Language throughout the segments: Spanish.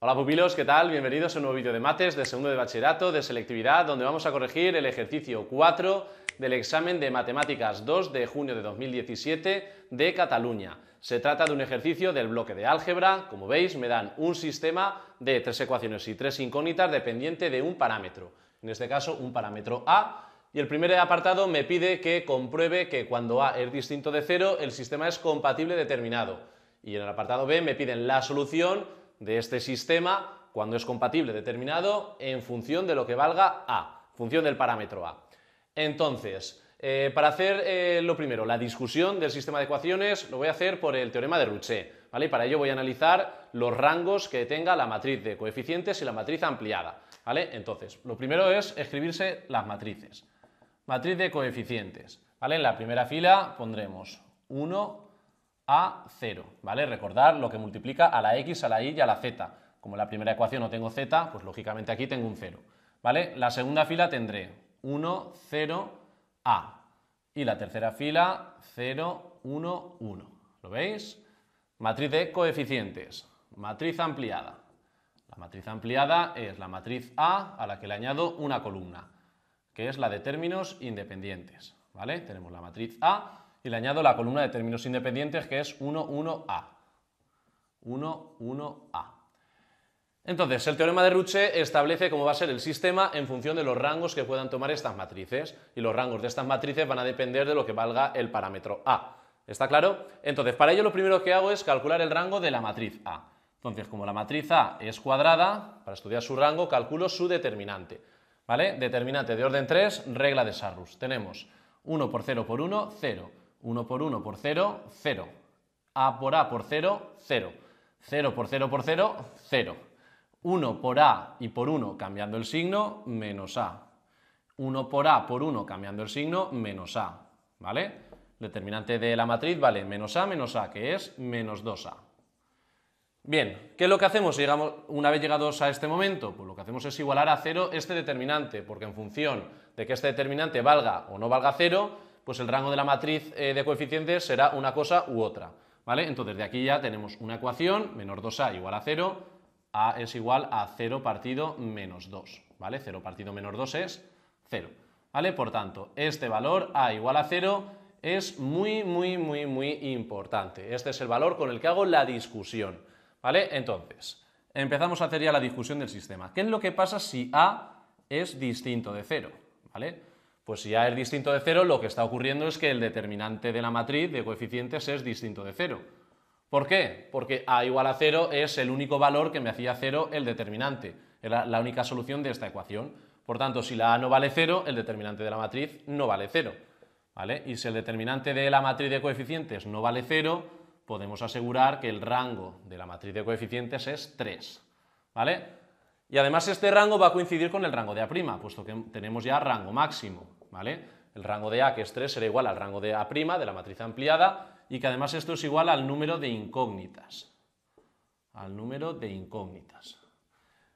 Hola pupilos, ¿qué tal? Bienvenidos a un nuevo vídeo de mates de segundo de bachillerato de selectividad donde vamos a corregir el ejercicio 4 del examen de matemáticas 2 de junio de 2017 de Cataluña. Se trata de un ejercicio del bloque de álgebra, como veis me dan un sistema de tres ecuaciones y tres incógnitas dependiente de un parámetro, en este caso un parámetro A y el primer apartado me pide que compruebe que cuando A es distinto de 0, el sistema es compatible determinado. Y en el apartado B me piden la solución de este sistema cuando es compatible determinado en función de lo que valga A, función del parámetro A. Entonces, eh, para hacer eh, lo primero, la discusión del sistema de ecuaciones, lo voy a hacer por el teorema de Rouché. ¿vale? para ello voy a analizar los rangos que tenga la matriz de coeficientes y la matriz ampliada. ¿vale? Entonces, lo primero es escribirse las matrices. Matriz de coeficientes. ¿vale? En la primera fila pondremos 1 a 0. ¿vale? Recordar lo que multiplica a la x, a la y y a la z. Como en la primera ecuación no tengo z, pues lógicamente aquí tengo un 0. ¿vale? La segunda fila tendré 1, 0, a. Y la tercera fila 0, 1, 1. ¿Lo veis? Matriz de coeficientes. Matriz ampliada. La matriz ampliada es la matriz A a la que le añado una columna que es la de términos independientes. ¿vale? Tenemos la matriz A y le añado la columna de términos independientes que es 1, 1, A. 1, 1, A. Entonces, el teorema de Ruche establece cómo va a ser el sistema en función de los rangos que puedan tomar estas matrices, y los rangos de estas matrices van a depender de lo que valga el parámetro A. ¿Está claro? Entonces, para ello lo primero que hago es calcular el rango de la matriz A. Entonces, como la matriz A es cuadrada, para estudiar su rango calculo su determinante. ¿vale? Determinante de orden 3, regla de Sarrus. Tenemos 1 por 0 por 1, 0. 1 por 1 por 0, 0. A por A por 0, 0. 0 por 0 por 0, 0. 1 por A y por 1 cambiando el signo, menos A. 1 por A por 1 cambiando el signo, menos A. ¿Vale? Determinante de la matriz vale menos A menos A, que es menos 2A. Bien, ¿qué es lo que hacemos llegamos, una vez llegados a este momento? Pues lo que hacemos es igualar a cero este determinante, porque en función de que este determinante valga o no valga cero, pues el rango de la matriz eh, de coeficientes será una cosa u otra. ¿vale? Entonces de aquí ya tenemos una ecuación, menos 2a igual a 0, a es igual a 0 partido menos 2. ¿vale? 0 partido menos 2 es 0. ¿vale? Por tanto, este valor a igual a 0 es muy, muy, muy, muy importante. Este es el valor con el que hago la discusión. ¿Vale? Entonces, empezamos a hacer ya la discusión del sistema. ¿Qué es lo que pasa si A es distinto de cero ¿Vale? Pues si A es distinto de 0, lo que está ocurriendo es que el determinante de la matriz de coeficientes es distinto de cero ¿Por qué? Porque A igual a 0 es el único valor que me hacía cero el determinante, era la única solución de esta ecuación. Por tanto, si la A no vale 0, el determinante de la matriz no vale 0. ¿Vale? Y si el determinante de la matriz de coeficientes no vale 0, podemos asegurar que el rango de la matriz de coeficientes es 3. ¿vale? Y además este rango va a coincidir con el rango de A', puesto que tenemos ya rango máximo. ¿vale? El rango de A, que es 3, será igual al rango de A' de la matriz ampliada y que además esto es igual al número de incógnitas. Al número de incógnitas.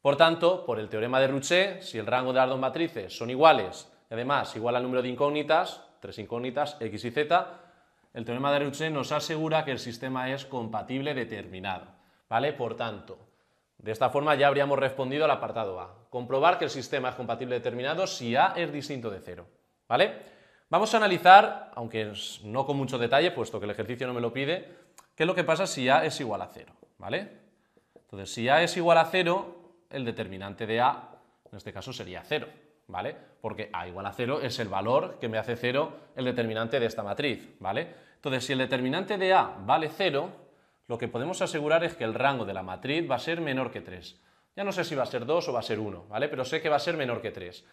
Por tanto, por el teorema de Ruchet, si el rango de las dos matrices son iguales, y además igual al número de incógnitas, tres incógnitas, x y z, el teorema de Rouché nos asegura que el sistema es compatible determinado. ¿vale? Por tanto, de esta forma ya habríamos respondido al apartado A. Comprobar que el sistema es compatible determinado si A es distinto de cero. ¿vale? Vamos a analizar, aunque no con mucho detalle, puesto que el ejercicio no me lo pide, qué es lo que pasa si A es igual a cero. ¿vale? Entonces, si A es igual a cero, el determinante de A, en este caso, sería cero. ¿vale? Porque A igual a 0 es el valor que me hace 0 el determinante de esta matriz, ¿vale? Entonces, si el determinante de A vale 0, lo que podemos asegurar es que el rango de la matriz va a ser menor que 3. Ya no sé si va a ser 2 o va a ser 1, ¿vale? Pero sé que va a ser menor que 3.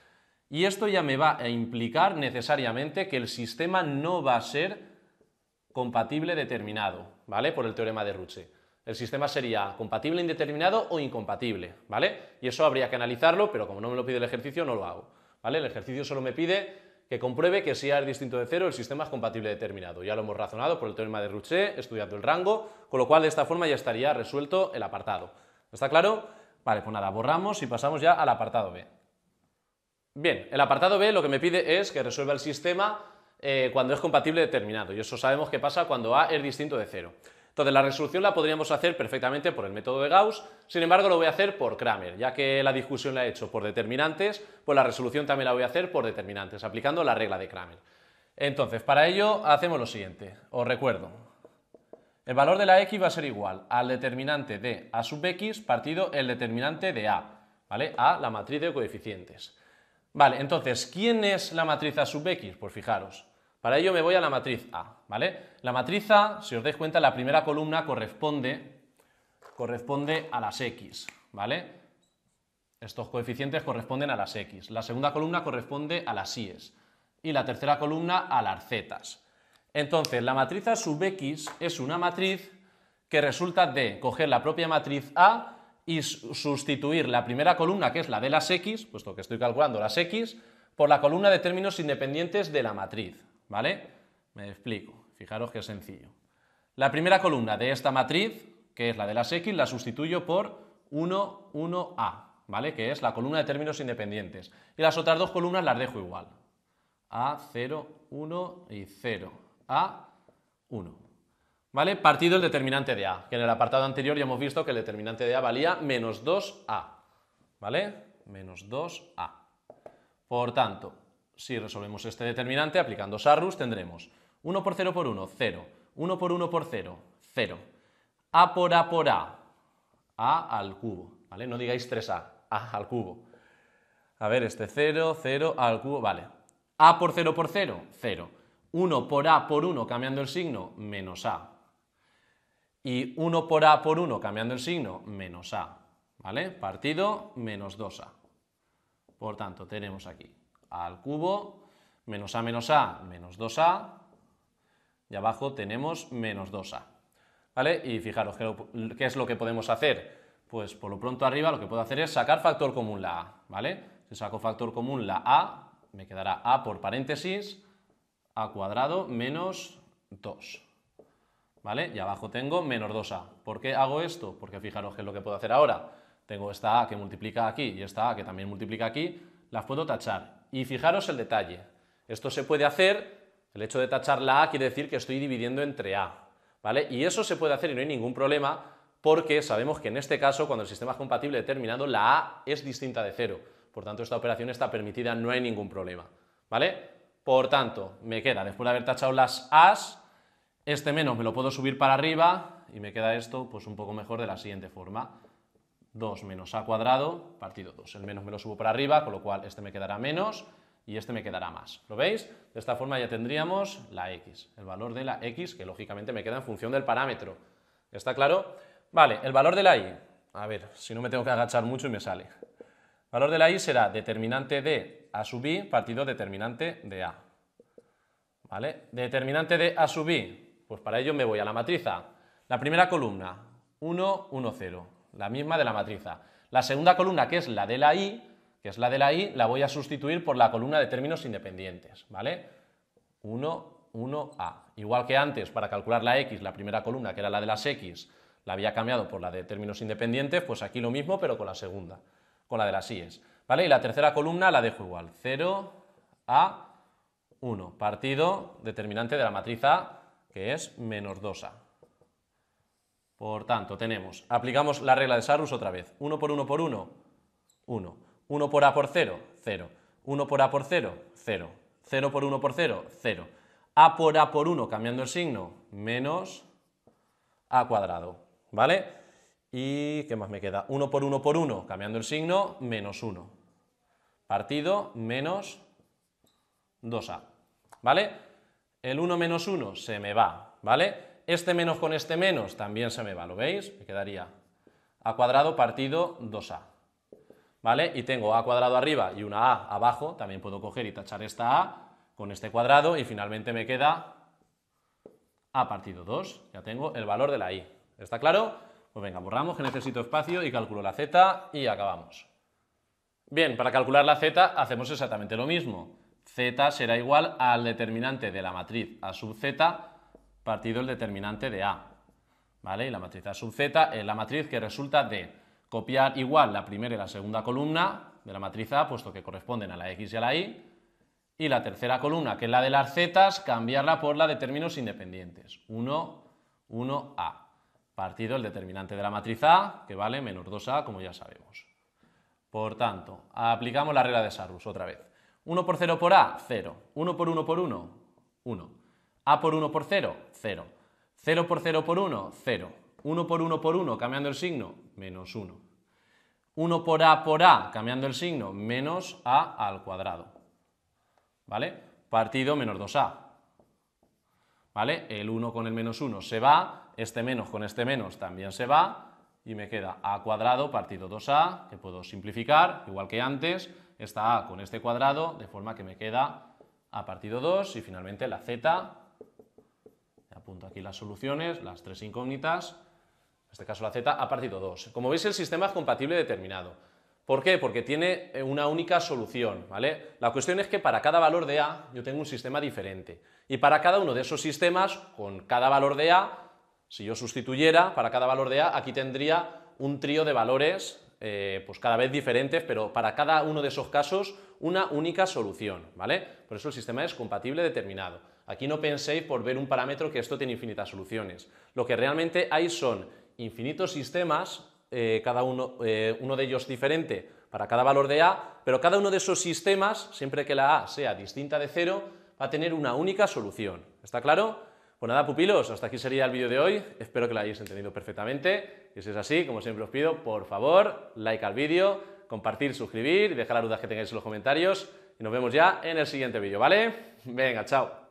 Y esto ya me va a implicar necesariamente que el sistema no va a ser compatible determinado, ¿vale? Por el teorema de Ruche el sistema sería compatible indeterminado o incompatible, ¿vale? Y eso habría que analizarlo, pero como no me lo pide el ejercicio, no lo hago, ¿vale? El ejercicio solo me pide que compruebe que si A es distinto de cero, el sistema es compatible determinado. Ya lo hemos razonado por el teorema de Rouché, estudiando el rango, con lo cual de esta forma ya estaría resuelto el apartado. ¿Está claro? Vale, pues nada, borramos y pasamos ya al apartado B. Bien, el apartado B lo que me pide es que resuelva el sistema eh, cuando es compatible determinado, y eso sabemos que pasa cuando A es distinto de cero. Entonces la resolución la podríamos hacer perfectamente por el método de Gauss, sin embargo lo voy a hacer por Kramer, ya que la discusión la he hecho por determinantes, pues la resolución también la voy a hacer por determinantes, aplicando la regla de Kramer. Entonces, para ello hacemos lo siguiente, os recuerdo, el valor de la x va a ser igual al determinante de a sub x partido el determinante de a, ¿vale? A, la matriz de coeficientes. Vale, entonces, ¿quién es la matriz a sub x? Pues fijaros, para ello me voy a la matriz A, ¿vale? La matriz A, si os dais cuenta, la primera columna corresponde, corresponde a las X, ¿vale? Estos coeficientes corresponden a las X. La segunda columna corresponde a las y's Y la tercera columna a las Z. Entonces, la matriz sub X es una matriz que resulta de coger la propia matriz A y sustituir la primera columna, que es la de las X, puesto que estoy calculando las X, por la columna de términos independientes de la matriz. ¿Vale? Me explico. Fijaros que es sencillo. La primera columna de esta matriz, que es la de las X, la sustituyo por 1, 1A, ¿vale? Que es la columna de términos independientes. Y las otras dos columnas las dejo igual. A, 0, 1 y 0. A, 1. ¿Vale? Partido el determinante de A, que en el apartado anterior ya hemos visto que el determinante de A valía menos 2A. ¿Vale? Menos 2A. Por tanto, si resolvemos este determinante aplicando Sarrus, tendremos 1 por 0 por 1, 0. 1 por 1 por 0, 0. A por A por A, A al cubo, ¿vale? No digáis 3A, A al cubo. A ver, este 0, 0, A al cubo, vale. A por 0 por 0, 0. 1 por A por 1 cambiando el signo, menos A. Y 1 por A por 1 cambiando el signo, menos A. ¿Vale? Partido menos 2A. Por tanto, tenemos aquí al cubo, menos a menos a, menos 2a, y abajo tenemos menos 2a. ¿Vale? Y fijaros, ¿qué es lo que podemos hacer? Pues por lo pronto arriba lo que puedo hacer es sacar factor común la a, ¿vale? Si saco factor común la a, me quedará a por paréntesis, a cuadrado menos 2. ¿Vale? Y abajo tengo menos 2a. ¿Por qué hago esto? Porque fijaros qué es lo que puedo hacer ahora. Tengo esta a que multiplica aquí y esta a que también multiplica aquí, las puedo tachar. Y fijaros el detalle. Esto se puede hacer, el hecho de tachar la A quiere decir que estoy dividiendo entre A, ¿vale? Y eso se puede hacer y no hay ningún problema porque sabemos que en este caso, cuando el sistema es compatible determinado, la A es distinta de cero. Por tanto, esta operación está permitida, no hay ningún problema, ¿vale? Por tanto, me queda, después de haber tachado las As, este menos me lo puedo subir para arriba y me queda esto pues un poco mejor de la siguiente forma. 2 menos a cuadrado partido 2. El menos me lo subo para arriba, con lo cual este me quedará menos y este me quedará más. ¿Lo veis? De esta forma ya tendríamos la x, el valor de la x, que lógicamente me queda en función del parámetro. ¿Está claro? Vale, el valor de la y. A ver, si no me tengo que agachar mucho y me sale. El valor de la y será determinante de a sub i partido determinante de a. ¿Vale? Determinante de a sub i. Pues para ello me voy a la matriz La primera columna, 1, 1, 0 la misma de la matriz La segunda columna, que es la de la I, que es la de la I, la voy a sustituir por la columna de términos independientes, ¿vale? 1, 1A. Igual que antes, para calcular la X, la primera columna, que era la de las X, la había cambiado por la de términos independientes, pues aquí lo mismo, pero con la segunda, con la de las es ¿vale? Y la tercera columna la dejo igual, 0, A, 1, partido determinante de la matriz A, que es menos 2A, por tanto, tenemos, aplicamos la regla de Sarus otra vez. 1 por 1 por 1, 1. 1 por A por 0, 0. 1 por A por 0, 0. 0 por 1 por 0, 0. A por A por 1, cambiando el signo, menos A cuadrado, ¿vale? Y, ¿qué más me queda? 1 por 1 por 1, cambiando el signo, menos 1. Partido, menos 2A, ¿vale? El 1 menos 1 se me va, ¿vale? Este menos con este menos también se me va, ¿lo veis? Me quedaría a cuadrado partido 2a. ¿Vale? Y tengo a cuadrado arriba y una a abajo, también puedo coger y tachar esta a con este cuadrado y finalmente me queda a partido 2, ya tengo el valor de la i. ¿Está claro? Pues venga, borramos que necesito espacio y calculo la z y acabamos. Bien, para calcular la z hacemos exactamente lo mismo. z será igual al determinante de la matriz a sub z partido el determinante de A. ¿Vale? Y la matriz A sub Z es la matriz que resulta de copiar igual la primera y la segunda columna de la matriz A, puesto que corresponden a la X y a la Y, y la tercera columna, que es la de las z, cambiarla por la de términos independientes. 1, 1A. Partido el determinante de la matriz A, que vale menos 2A, como ya sabemos. Por tanto, aplicamos la regla de Sarrus otra vez. 1 por 0 por A, 0. 1 por 1 por 1, 1. A por 1 por 0, 0. 0 por 0 por 1, 0. 1 por 1 por 1, cambiando el signo, menos 1. 1 por A por A, cambiando el signo, menos A al cuadrado. ¿Vale? Partido menos 2A. ¿Vale? El 1 con el menos 1 se va, este menos con este menos también se va, y me queda A cuadrado partido 2A, que puedo simplificar, igual que antes, esta A con este cuadrado, de forma que me queda A partido 2, y finalmente la Z punto aquí las soluciones, las tres incógnitas, en este caso la z a partido 2. Como veis, el sistema es compatible determinado. ¿Por qué? Porque tiene eh, una única solución, ¿vale? La cuestión es que para cada valor de A yo tengo un sistema diferente. Y para cada uno de esos sistemas, con cada valor de A, si yo sustituyera, para cada valor de A, aquí tendría un trío de valores, eh, pues cada vez diferentes, pero para cada uno de esos casos, una única solución, ¿vale? Por eso el sistema es compatible determinado. Aquí no penséis por ver un parámetro que esto tiene infinitas soluciones. Lo que realmente hay son infinitos sistemas, eh, cada eh, uno, de ellos diferente para cada valor de A, pero cada uno de esos sistemas, siempre que la A sea distinta de cero, va a tener una única solución. ¿Está claro? Pues nada, pupilos, hasta aquí sería el vídeo de hoy. Espero que lo hayáis entendido perfectamente. Y si es así, como siempre os pido, por favor, like al vídeo, compartir, suscribir y dejar las dudas que tengáis en los comentarios. Y nos vemos ya en el siguiente vídeo, ¿vale? Venga, chao.